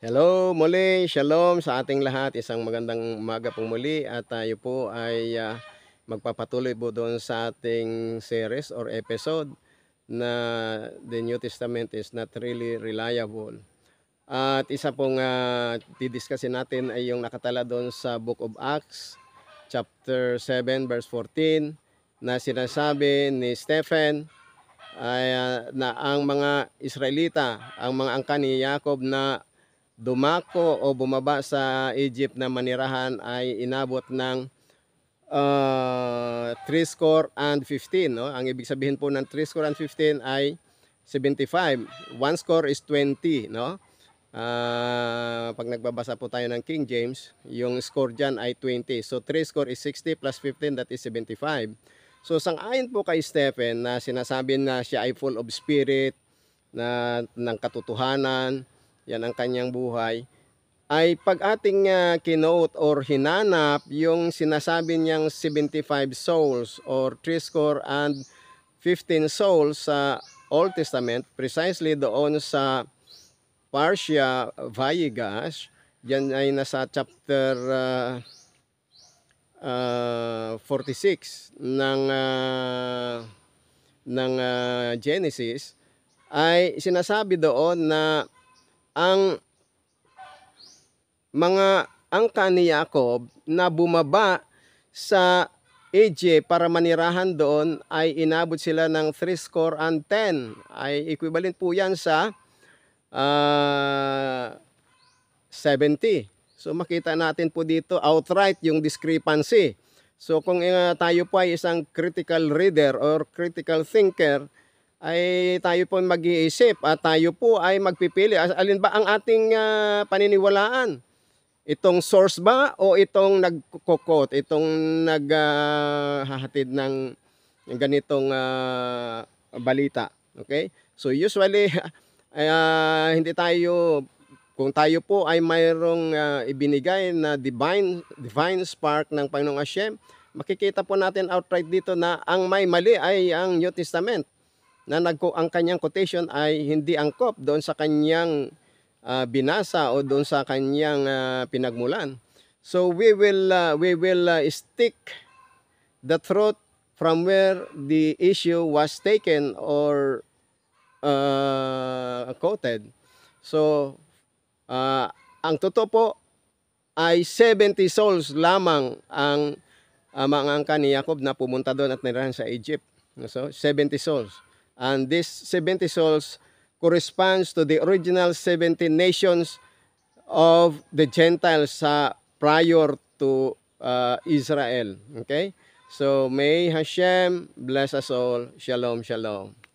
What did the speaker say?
Hello muli, shalom sa ating lahat. Isang magandang umaga po muli at tayo po ay uh, magpapatuloy po doon sa ating series or episode na the New Testament is not really reliable. at isa pong uh, ah, didiscusin natin ay yung nakatala doon sa Book of Acts chapter 7 verse 14 na sinasabi ni Stephen ay, uh, na ang mga Israelita, ang mga angka ni Jacob na dumako o bumaba sa Egypt na manirahan ay inabot ng uh, ah, 3 score and 15. No? Ang ibig sabihin po ng 3 score and 15 ay 75. 1 score is 20. No? Uh, pag nagbabasa po tayo ng King James, yung score dyan ay 20. So 3 score is 60 plus 15 that is 75. So sangayon po kay Stephen na sinasabi na siya ay full of spirit, na ng katotohanan, yan ang kanyang buhay, ay pag ating uh, ah, kinote or hinanap yung sinasabi niyang 75 souls or 3 score and 15 souls sa Old Testament, precisely doon sa Parsha Vayigash, yan ay nasa chapter uh, uh, 46 ng uh, ng uh, Genesis ay sinasabi doon na ang mga angka ni Jacob na bumaba sa Egypt para manirahan doon ay inabot sila ng 3 score and 10. Ay equivalent po yan sa uh, ah, 70. So makita natin po dito outright yung discrepancy. So kung uh, tayo po ay isang critical reader or critical thinker, ay tayo po mag-iisip at tayo po ay magpipili. Alin ba ang ating uh, paniniwalaan? Itong source ba o itong nagkukot, itong naghahatid ah, uh, ng ganitong uh, balita? Okay? So usually, uh, hindi tayo, kung tayo po ay mayroong uh, ibinigay na divine, divine spark ng Panginoong Hashem, makikita po natin outright dito na ang may mali ay ang New Testament na nagko ang kanyang quotation ay hindi angkop doon sa kanyang uh, binasa o doon sa kanyang uh, pinagmulan. So we will uh, we will uh, stick the throat from where the issue was taken or uh, quoted. So uh, ang totoo po ay 70 souls lamang ang uh, mga angka ni Jacob na pumunta doon at nirahan sa Egypt. So 70 souls. And these 70 souls corresponds to the original 70 nations of the Gentiles sa prior to uh, Israel. Okay? So may Hashem bless us all. Shalom, shalom.